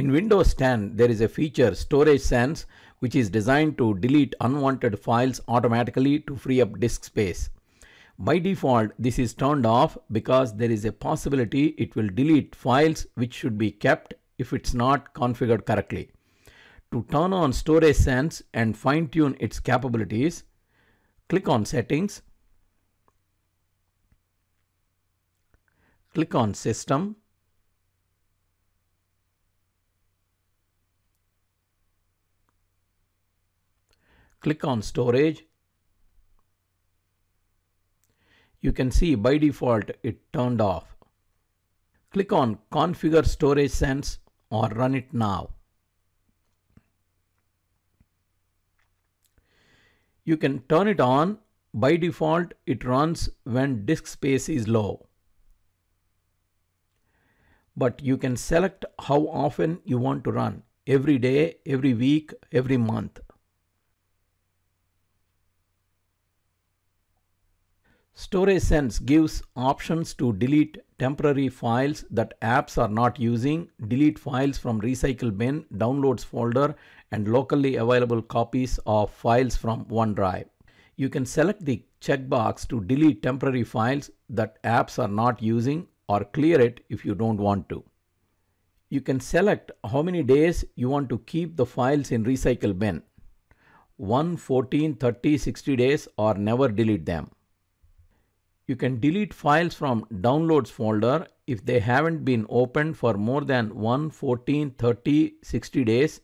In Windows 10, there is a feature Storage Sense, which is designed to delete unwanted files automatically to free up disk space. By default, this is turned off because there is a possibility it will delete files which should be kept if it's not configured correctly. To turn on Storage Sense and fine tune its capabilities, click on Settings, click on System, Click on storage. You can see by default it turned off. Click on configure storage sense or run it now. You can turn it on. By default, it runs when disk space is low. But you can select how often you want to run every day, every week, every month. StorageSense gives options to delete temporary files that apps are not using, delete files from recycle bin, downloads folder, and locally available copies of files from OneDrive. You can select the checkbox to delete temporary files that apps are not using or clear it if you don't want to. You can select how many days you want to keep the files in recycle bin. 1, 14, 30, 60 days or never delete them. You can delete files from downloads folder if they haven't been opened for more than 1, 14, 30, 60 days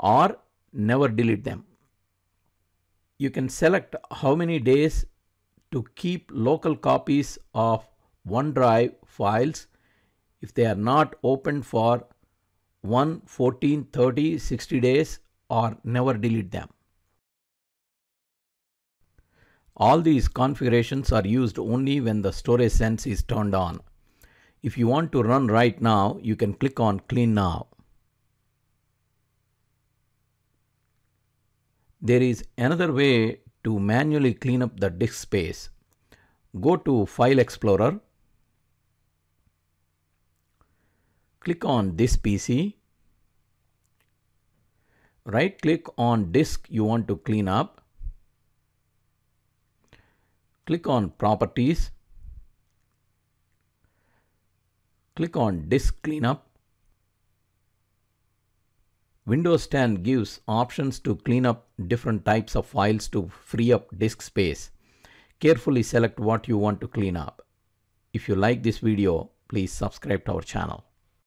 or never delete them. You can select how many days to keep local copies of OneDrive files if they are not opened for 1, 14, 30, 60 days or never delete them. All these configurations are used only when the storage sense is turned on. If you want to run right now, you can click on clean now. There is another way to manually clean up the disk space. Go to File Explorer. Click on this PC. Right click on disk you want to clean up Click on Properties. Click on Disk Cleanup. Windows 10 gives options to clean up different types of files to free up disk space. Carefully select what you want to clean up. If you like this video, please subscribe to our channel.